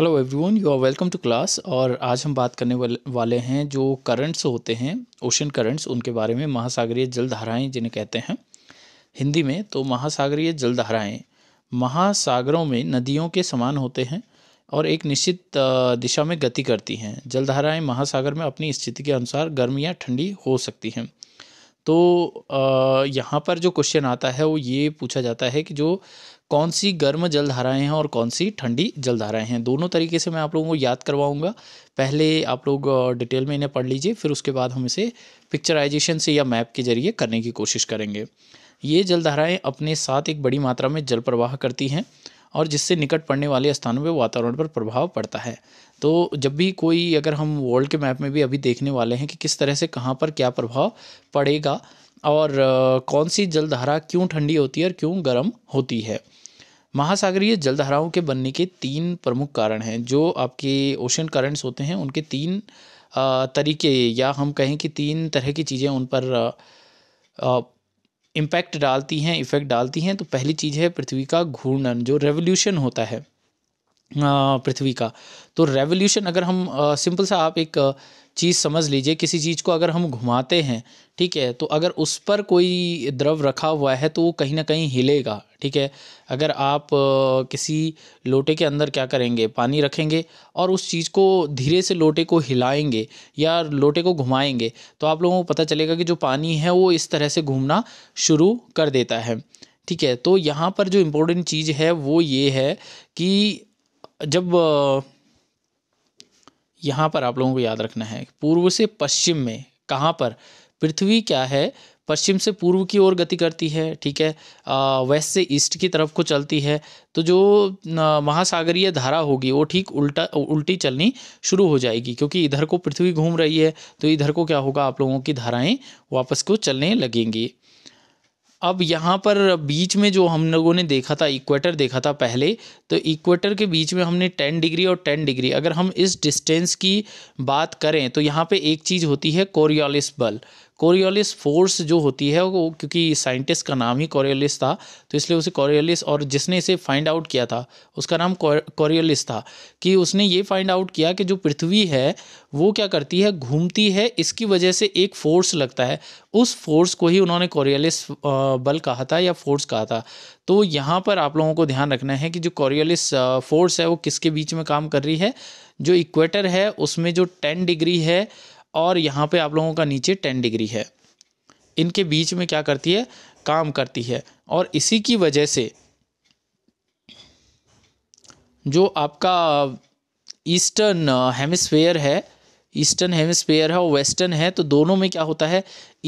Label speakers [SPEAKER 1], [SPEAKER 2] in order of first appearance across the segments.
[SPEAKER 1] hello everyone you are welcome to class और आज हम बात करने वाले हैं जो करंट्स होते हैं ओशन करंट्स उनके बारे में महासागरीय जलधाराएं जिन्हें कहते हैं हिंदी में तो महासागरीय जलधाराएं महासागरों में नदियों के समान होते हैं और एक निश्चित दिशा में गति करती हैं जलधाराएं महासागर में अपनी स्थिति के अनुसार गर्म या ठंडी हो सकती हैं तो यहाँ पर जो क्वेश्चन आता है वो ये पूछा जाता है कि जो कौन सी गर्म जलधाराएं हैं और कौन सी ठंडी जलधाराएं हैं दोनों तरीके से मैं आप लोगों को याद करवाऊँगा पहले आप लोग डिटेल में इन्हें पढ़ लीजिए फिर उसके बाद हम इसे पिक्चराइजेशन से या मैप के जरिए करने की कोशिश करेंगे ये जलधाराएँ अपने साथ एक बड़ी मात्रा में जल प्रवाह करती हैं और जिससे निकट पड़ने वाले स्थानों पर वातावरण पर प्रभाव पड़ता है तो जब भी कोई अगर हम वर्ल्ड के मैप में भी अभी देखने वाले हैं कि किस तरह से कहाँ पर क्या प्रभाव पड़ेगा और कौन सी जलधारा क्यों ठंडी होती है और क्यों गर्म होती है महासागरीय जलधाराओं के बनने के तीन प्रमुख कारण हैं जो आपके ओशन करंट्स होते हैं उनके तीन तरीके या हम कहें कि तीन तरह की चीज़ें उन पर इम्पैक्ट डालती हैं इफ़ेक्ट डालती हैं तो पहली चीज़ है पृथ्वी का घूर्णन जो रेवोल्यूशन होता है पृथ्वी का तो रेवोल्यूशन अगर हम सिंपल सा आप एक चीज़ समझ लीजिए किसी चीज़ को अगर हम घुमाते हैं ठीक है तो अगर उस पर कोई द्रव रखा हुआ है तो वो कहीं ना कहीं हिलेगा ठीक है अगर आप किसी लोटे के अंदर क्या करेंगे पानी रखेंगे और उस चीज़ को धीरे से लोटे को हिलाएंगे या लोटे को घुमाएंगे तो आप लोगों को पता चलेगा कि जो पानी है वो इस तरह से घूमना शुरू कर देता है ठीक है तो यहाँ पर जो इम्पोर्टेंट चीज़ है वो ये है कि जब यहाँ पर आप लोगों को याद रखना है पूर्व से पश्चिम में कहाँ पर पृथ्वी क्या है पश्चिम से पूर्व की ओर गति करती है ठीक है वेस्ट से ईस्ट की तरफ को चलती है तो जो महासागरीय धारा होगी वो ठीक उल्टा उल्टी चलनी शुरू हो जाएगी क्योंकि इधर को पृथ्वी घूम रही है तो इधर को क्या होगा आप लोगों की धाराएं वापस को चलने लगेंगी अब यहाँ पर बीच में जो हम लोगों ने देखा था इक्वेटर देखा था पहले तो इक्वेटर के बीच में हमने टेन डिग्री और टेन डिग्री अगर हम इस डिस्टेंस की बात करें तो यहाँ पे एक चीज़ होती है कोरियोलिस बल कोरियोलिस फोर्स जो होती है वो क्योंकि साइंटिस्ट का नाम ही कोरियोलिस था तो इसलिए उसे कोरियोलिस और जिसने इसे फाइंड आउट किया था उसका नाम कोरियोलिस था कि उसने ये फाइंड आउट किया कि जो पृथ्वी है वो क्या करती है घूमती है इसकी वजह से एक फोर्स लगता है उस फोर्स को ही उन्होंने कोरियोलिस बल कहा था या फोर्स कहा था तो यहाँ पर आप लोगों को ध्यान रखना है कि जो कोरियोलिस फोर्स है वो किसके बीच में काम कर रही है जो इक्वेटर है उसमें जो टेन डिग्री है और यहाँ पे आप लोगों का नीचे टेन डिग्री है इनके बीच में क्या करती है काम करती है और इसी की वजह से जो आपका ईस्टर्न हेमिस्फेयर है ईस्टर्न हेमिस्फेयर है और वेस्टर्न है तो दोनों में क्या होता है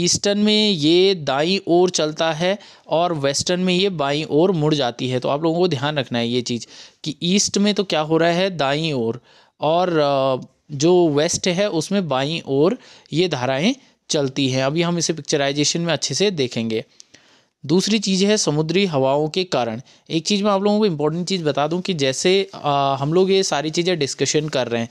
[SPEAKER 1] ईस्टर्न में ये दाई ओर चलता है और वेस्टर्न में ये बाई ओर मुड़ जाती है तो आप लोगों को ध्यान रखना है ये चीज़ कि ईस्ट में तो क्या हो रहा है दाई ओर और, और जो वेस्ट है उसमें बाई और ये धाराएं चलती हैं अभी हम इसे पिक्चराइजेशन में अच्छे से देखेंगे दूसरी चीज़ है समुद्री हवाओं के कारण एक चीज़ मैं आप लोगों को इम्पोर्टेंट चीज़ बता दूं कि जैसे आ, हम लोग ये सारी चीज़ें डिस्कशन कर रहे हैं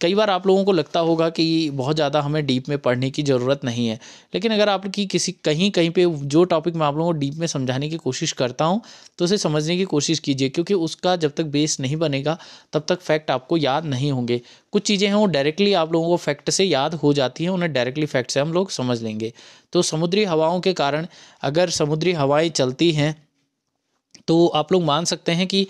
[SPEAKER 1] कई बार आप लोगों को लगता होगा कि बहुत ज़्यादा हमें डीप में पढ़ने की ज़रूरत नहीं है लेकिन अगर आपकी किसी कहीं कहीं पे जो टॉपिक मैं आप लोगों को डीप में समझाने की कोशिश करता हूँ तो उसे समझने की कोशिश कीजिए क्योंकि उसका जब तक बेस नहीं बनेगा तब तक फैक्ट आपको याद नहीं होंगे कुछ चीज़ें हैं वो डायरेक्टली आप लोगों को फैक्ट से याद हो जाती हैं उन्हें डायरेक्टली फैक्ट से हम लोग समझ लेंगे तो समुद्री हवाओं के कारण अगर समुद्री हवाएँ चलती हैं तो आप लोग मान सकते हैं कि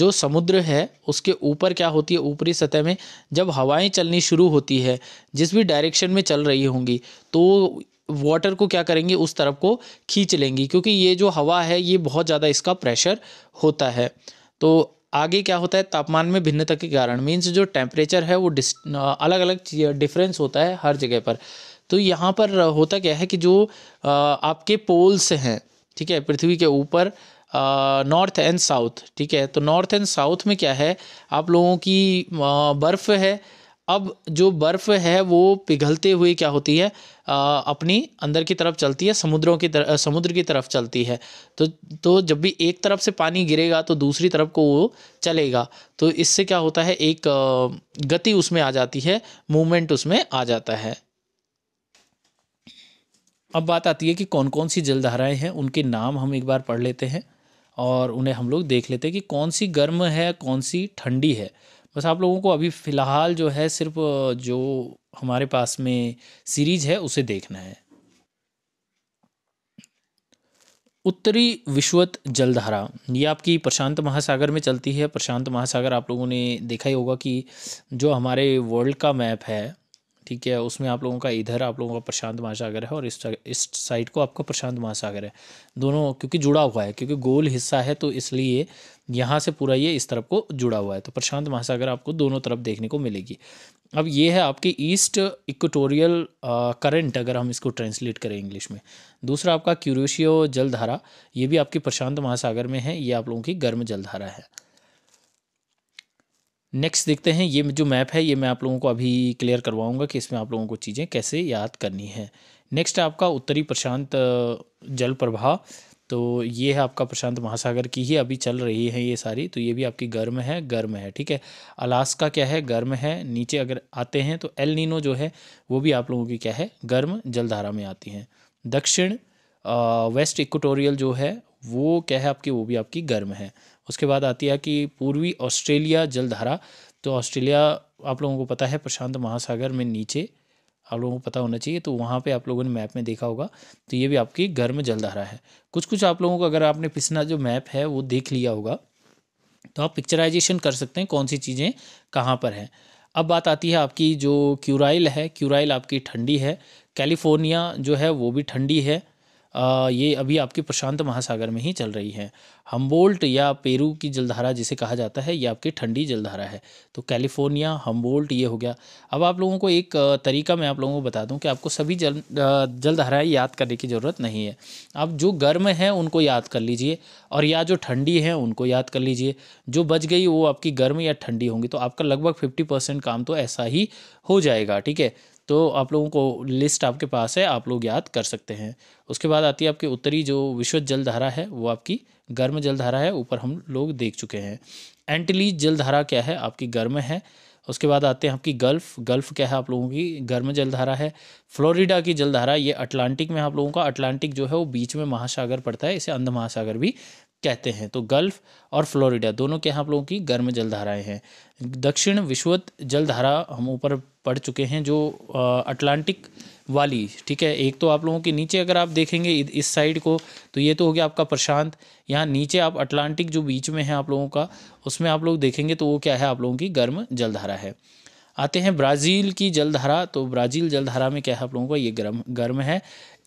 [SPEAKER 1] जो समुद्र है उसके ऊपर क्या होती है ऊपरी सतह में जब हवाएं चलनी शुरू होती है जिस भी डायरेक्शन में चल रही होंगी तो वाटर को क्या करेंगे उस तरफ को खींच लेंगी क्योंकि ये जो हवा है ये बहुत ज़्यादा इसका प्रेशर होता है तो आगे क्या होता है तापमान में भिन्नता के कारण मीन्स जो टेम्परेचर है वो डिस अलग अलग डिफरेंस होता है हर जगह पर तो यहाँ पर होता क्या है कि जो आपके पोल्स हैं ठीक है पृथ्वी के ऊपर नॉर्थ एंड साउथ ठीक है तो नॉर्थ एंड साउथ में क्या है आप लोगों की बर्फ़ है अब जो बर्फ़ है वो पिघलते हुए क्या होती है आ, अपनी अंदर की तरफ चलती है समुद्रों की तरफ समुद्र की तरफ चलती है तो तो जब भी एक तरफ से पानी गिरेगा तो दूसरी तरफ को वो चलेगा तो इससे क्या होता है एक गति उसमें आ जाती है मूवमेंट उसमें आ जाता है अब बात आती है कि कौन कौन सी जलधाराएं हैं उनके नाम हम एक बार पढ़ लेते हैं और उन्हें हम लोग देख लेते हैं कि कौन सी गर्म है कौन सी ठंडी है बस आप लोगों को अभी फ़िलहाल जो है सिर्फ जो हमारे पास में सीरीज है उसे देखना है उत्तरी विश्वत जलधारा ये आपकी प्रशांत महासागर में चलती है प्रशांत महासागर आप लोगों ने देखा ही होगा कि जो हमारे वर्ल्ड का मैप है ठीक है उसमें आप लोगों का इधर आप लोगों का प्रशांत महासागर है और इस इस साइड को आपका प्रशांत महासागर है दोनों क्योंकि जुड़ा हुआ है क्योंकि गोल हिस्सा है तो इसलिए यहाँ से पूरा ये इस तरफ को जुड़ा हुआ है तो प्रशांत महासागर आपको दोनों तरफ देखने को मिलेगी अब ये है आपकी ईस्ट इक्वटोरियल करंट अगर हम इसको ट्रांसलेट करें इंग्लिश में दूसरा आपका क्यूरोशियो जलधारा ये भी आपकी प्रशांत महासागर में है ये आप लोगों की गर्म जलधारा है नेक्स्ट देखते हैं ये जो मैप है ये मैं आप लोगों को अभी क्लियर करवाऊंगा कि इसमें आप लोगों को चीज़ें कैसे याद करनी है नेक्स्ट आपका उत्तरी प्रशांत जल प्रभाव तो ये है आपका प्रशांत महासागर की ही अभी चल रही है ये सारी तो ये भी आपकी गर्म है गर्म है ठीक है अलास्का क्या है गर्म है नीचे अगर आते हैं तो एल नीनो जो है वो भी आप लोगों की क्या है गर्म जलधारा में आती हैं दक्षिण वेस्ट इक्वटोरियल जो है वो क्या है आपकी वो भी आपकी गर्म है उसके बाद आती है कि पूर्वी ऑस्ट्रेलिया जलधारा तो ऑस्ट्रेलिया आप लोगों को पता है प्रशांत महासागर में नीचे आप लोगों को पता होना चाहिए तो वहाँ पे आप लोगों ने मैप में देखा होगा तो ये भी आपकी गर्म जलधारा है कुछ कुछ आप लोगों को अगर आपने पिछला जो मैप है वो देख लिया होगा तो आप पिक्चराइजेशन कर सकते हैं कौन सी चीज़ें कहाँ पर हैं अब बात आती है आपकी जो क्यूराइल है क्यूराइल आपकी ठंडी है कैलिफोर्निया जो है वो भी ठंडी है ये अभी आपके प्रशांत महासागर में ही चल रही है हम्बोल्ट या पेरू की जलधारा जिसे कहा जाता है ये आपकी ठंडी जलधारा है तो कैलिफोर्निया हम्बोल्ट ये हो गया अब आप लोगों को एक तरीका मैं आप लोगों को बता दूं कि आपको सभी जल जलधाराएँ याद करने की ज़रूरत नहीं है आप जो गर्म हैं उनको याद कर लीजिए और या जो ठंडी हैं उनको याद कर लीजिए जो बच गई वो आपकी गर्म या ठंडी होंगी तो आपका लगभग फिफ्टी परसेंट काम तो ऐसा ही हो जाएगा ठीक है तो आप लोगों को लिस्ट आपके पास है आप लोग याद कर सकते हैं उसके बाद आती है आपकी उत्तरी जो विश्व जलधारा है वो आपकी गर्म जलधारा है ऊपर हम लोग देख चुके हैं एंटली जलधारा क्या है आपकी गर्म है उसके बाद आते हैं आपकी गल्फ गल्फ क्या है आप लोगों की गर्म जलधारा है फ्लोरिडा की जलधारा ये अटलांटिक में आप लोगों का अटलांटिक जो है वो बीच में महासागर पड़ता है इसे अंध महासागर भी कहते हैं तो गल्फ और फ्लोरिडा दोनों के यहाँ आप लोगों की गर्म जलधाराएं हैं दक्षिण विश्वत जलधारा हम ऊपर पढ़ चुके हैं जो अटलांटिक वाली ठीक है एक तो आप लोगों के नीचे अगर आप देखेंगे इस साइड को तो ये तो हो गया आपका प्रशांत यहाँ नीचे आप अटलांटिक जो बीच में है आप लोगों का उसमें आप लोग देखेंगे तो वो क्या है आप लोगों की गर्म जलधारा है आते हैं ब्राज़ील की जलधारा तो ब्राज़ील जलधारा में क्या है आप लोगों का ये गर्म गर्म है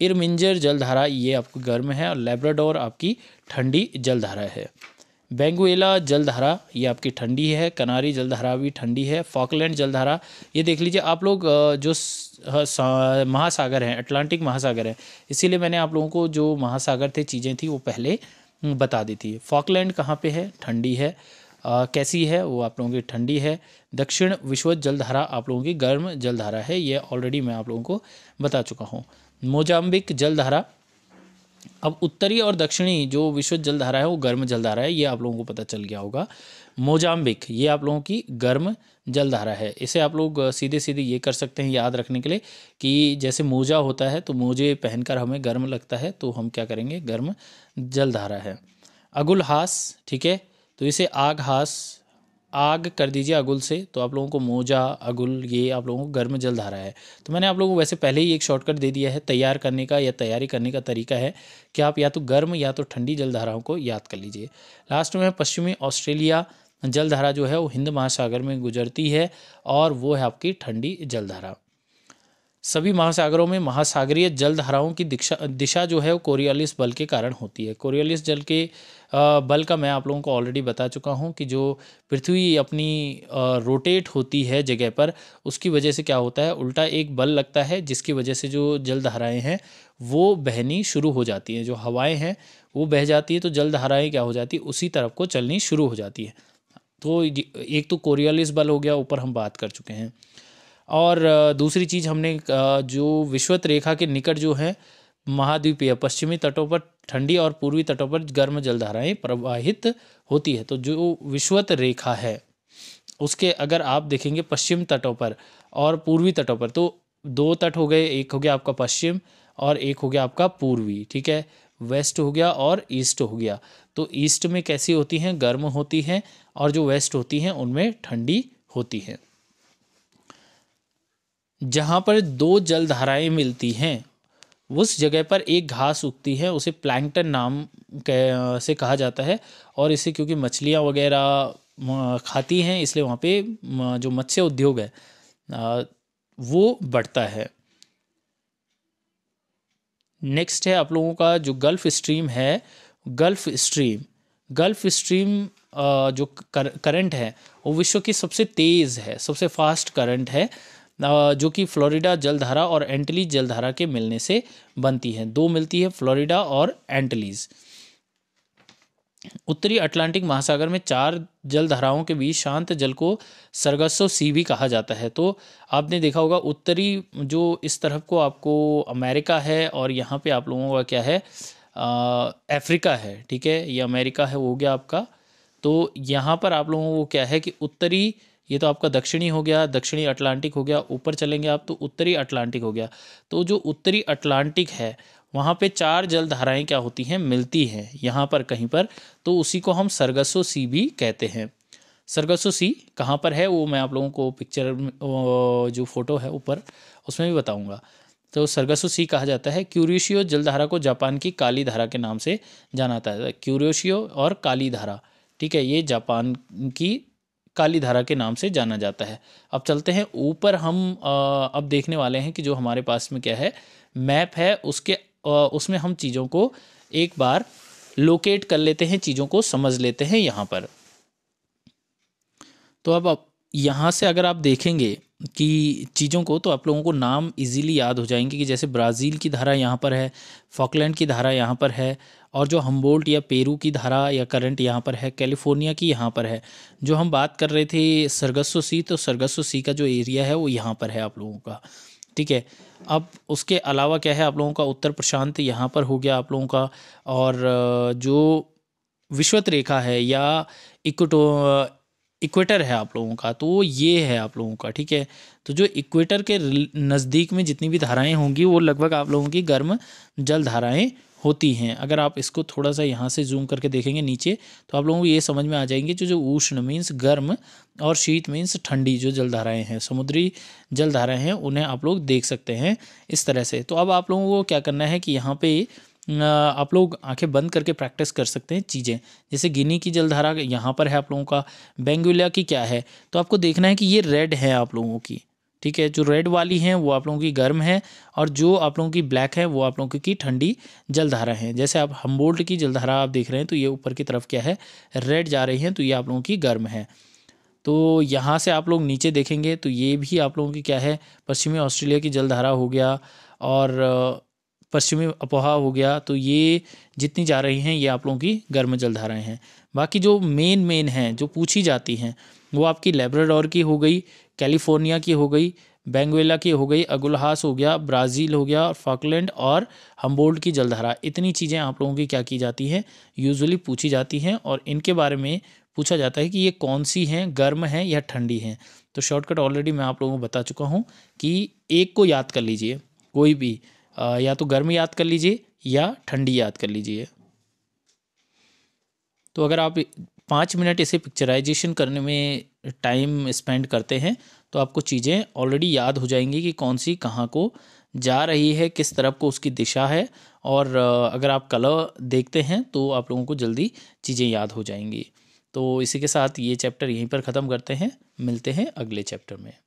[SPEAKER 1] इरमिंजर जलधारा ये आपको गर्म है और लेब्राडोर आपकी ठंडी जलधारा है बेंगुएला जलधारा ये आपकी ठंडी है कनारी जलधारा भी ठंडी है फॉकलैंड जलधारा ये देख लीजिए आप लोग जो महासागर हैं अटलांटिक महासागर है इसीलिए मैंने आप लोगों को जो महासागर थे चीज़ें थी वो पहले हम्म, बता दी थी फॉकलैंड कहाँ पे है ठंडी है आ, कैसी है वो आप लोगों की ठंडी है दक्षिण विश्व जलधारा आप लोगों की गर्म जलधारा है ये ऑलरेडी मैं आप लोगों को बता चुका हूँ मोजाम्बिक जलधारा अब उत्तरी और दक्षिणी जो विश्व जलधारा है वो गर्म जलधारा है ये आप लोगों को पता चल गया होगा मोजाम्बिक ये आप लोगों की गर्म जलधारा है इसे आप लोग सीधे सीधे ये कर सकते हैं याद रखने के लिए कि जैसे मोजा होता है तो मोजे पहनकर हमें गर्म लगता है तो हम क्या करेंगे गर्म जलधारा है अगुलहास ठीक है तो इसे आग हास आग कर दीजिए अगुल से तो आप लोगों को मोजा अगुल ये आप लोगों को गर्म जल धारा है तो मैंने आप लोगों को वैसे पहले ही एक शॉर्टकट दे दिया है तैयार करने का या तैयारी करने का तरीका है कि आप या तो गर्म या तो ठंडी जलधाराओं को याद कर लीजिए लास्ट में पश्चिमी ऑस्ट्रेलिया जलधारा जो है वो हिंद महासागर में गुजरती है और वो है आपकी ठंडी जलधारा सभी महासागरों में महासागरीय जलधाराओं की दिशा दिशा जो है वो कोरियालिस बल के कारण होती है कोरियालिस जल के बल का मैं आप लोगों को ऑलरेडी बता चुका हूँ कि जो पृथ्वी अपनी रोटेट होती है जगह पर उसकी वजह से क्या होता है उल्टा एक बल लगता है जिसकी वजह से जो जल धाराएँ हैं वो बहनी शुरू हो जाती हैं जो हवाएँ हैं वो बह जाती है तो जल धाराएँ क्या हो जाती है उसी तरफ को चलनी शुरू हो जाती है तो एक तो कोरियालिस बल हो गया ऊपर हम बात कर चुके हैं और दूसरी चीज़ हमने जो विश्वत रेखा के निकट जो है महाद्वीपीय पश्चिमी तटों पर ठंडी और पूर्वी तटों पर गर्म जलधाराएं प्रवाहित होती है तो जो विश्वत रेखा है उसके अगर आप देखेंगे पश्चिम तटों पर और पूर्वी तटों पर तो दो तट हो गए एक हो गया आपका पश्चिम और एक हो गया आपका पूर्वी ठीक है वेस्ट हो गया और ईस्ट हो गया तो ईस्ट में कैसी होती हैं गर्म होती हैं और जो वेस्ट होती हैं उनमें ठंडी होती हैं जहाँ पर दो जलधाराएं मिलती हैं उस जगह पर एक घास उगती है उसे प्लैंकटन नाम से कहा जाता है और इसे क्योंकि मछलियाँ वगैरह खाती हैं इसलिए वहाँ पे जो मत्स्य उद्योग है वो बढ़ता है नेक्स्ट है आप लोगों का जो गल्फ स्ट्रीम है गल्फ स्ट्रीम गल्फ स्ट्रीम जो करंट है वो विश्व की सबसे तेज़ है सबसे फास्ट करंट है जो कि फ्लोरिडा जलधारा और एंटलीज जलधारा के मिलने से बनती है दो मिलती है फ्लोरिडा और एंटलीज़ उत्तरी अटलांटिक महासागर में चार जलधाराओं के बीच शांत जल को सरगसो सी भी कहा जाता है तो आपने देखा होगा उत्तरी जो इस तरफ को आपको अमेरिका है और यहाँ पे आप लोगों का क्या है आ, अफ्रीका है ठीक है ये अमेरिका है वो हो गया आपका तो यहाँ पर आप लोगों को क्या है कि उत्तरी ये तो आपका दक्षिणी हो गया दक्षिणी अटलांटिक हो गया ऊपर चलेंगे आप तो उत्तरी अटलांटिक हो गया तो जो उत्तरी अटलांटिक है वहाँ पे चार जल धाराएँ क्या होती हैं मिलती हैं यहाँ पर कहीं पर तो उसी को हम सरगसो सी भी कहते हैं सरगसो सी कहाँ पर है वो मैं आप लोगों को पिक्चर जो फोटो है ऊपर उसमें भी बताऊँगा तो सरगसो सी कहा जाता है क्यूरियोशियो जलधारा को जापान की काली धारा के नाम से जाना जाता है क्यूरियोशियो और काली धारा ठीक है ये जापान की काली धारा के नाम से जाना जाता है अब चलते हैं ऊपर हम आ, अब देखने वाले हैं कि जो हमारे पास में क्या है मैप है उसके आ, उसमें हम चीज़ों को एक बार लोकेट कर लेते हैं चीज़ों को समझ लेते हैं यहाँ पर तो अब आप यहाँ से अगर आप देखेंगे की चीज़ों को तो आप लोगों को नाम इजीली याद हो जाएंगे कि जैसे ब्राज़ील की धारा यहाँ पर है फॉकलैंड की धारा यहाँ पर है और जो हम्बोल्ट या पेरू की धारा या करंट यहाँ पर है कैलिफोर्निया की यहाँ पर है जो हम बात कर रहे थे सरगस्व सी तो सरगस्व सी का जो एरिया है वो यहाँ पर है आप लोगों का ठीक है अब उसके अलावा क्या है आप लोगों का उत्तर प्रशांत यहाँ पर हो गया आप लोगों का और जो विश्वत रेखा है या इक्वटो इक्वेटर है आप लोगों का तो वो ये है आप लोगों का ठीक है तो जो इक्वेटर के नज़दीक में जितनी भी धाराएं होंगी वो लगभग आप लोगों की गर्म जल धाराएं होती हैं अगर आप इसको थोड़ा सा यहाँ से जूम करके देखेंगे नीचे तो आप लोगों को ये समझ में आ जाएंगे जो जो उष्ण मीन्स गर्म और शीत मीन्स ठंडी जो जलधाराएं हैं समुद्री जलधाराएं हैं उन्हें आप लोग देख सकते हैं इस तरह से तो अब आप लोगों को क्या करना है कि यहाँ पर आप लोग आंखें बंद करके प्रैक्टिस कर सकते हैं चीज़ें जैसे गिनी की जलधारा यहाँ पर है आप लोगों का बेंगुलिया की क्या है तो आपको देखना है कि ये रेड है आप लोगों की ठीक है जो रेड वाली हैं वो आप लोगों की गर्म है और जो आप लोगों की ब्लैक है वो आप लोगों की ठंडी जलधारा है जैसे आप हम्बोल्ट की जलधारा आप देख रहे हैं तो ये ऊपर की तरफ क्या है रेड जा रही हैं तो ये आप लोगों की गर्म है तो यहाँ से आप लोग नीचे देखेंगे तो ये भी आप लोगों की क्या है पश्चिमी ऑस्ट्रेलिया की जलधारा हो गया और पश्चिमी अपोहा हो गया तो ये जितनी जा रही हैं ये आप लोगों की गर्म जलधाराएँ हैं बाकी जो मेन मेन हैं जो पूछी जाती हैं वो आपकी लेब्राडोर की हो गई कैलिफोर्निया की हो गई बेंगवेला की हो गई अगुलहास हो गया ब्राज़ील हो गया फॉकलैंड और हम्बोल्ड की जलधारा इतनी चीज़ें आप लोगों की क्या की जाती हैं यूजुअली पूछी जाती हैं और इनके बारे में पूछा जाता है कि ये कौन सी हैं गर्म हैं या ठंडी हैं तो शॉर्टकट ऑलरेडी मैं आप लोगों को बता चुका हूँ कि एक को याद कर लीजिए कोई भी या तो गर्म याद कर लीजिए या ठंडी याद कर लीजिए तो अगर आप पाँच मिनट इसे पिक्चराइजेशन करने में टाइम स्पेंड करते हैं तो आपको चीज़ें ऑलरेडी याद हो जाएंगी कि कौन सी कहाँ को जा रही है किस तरफ को उसकी दिशा है और अगर आप कलर देखते हैं तो आप लोगों को जल्दी चीज़ें याद हो जाएंगी तो इसी के साथ ये चैप्टर यहीं पर ख़त्म करते हैं मिलते हैं अगले चैप्टर में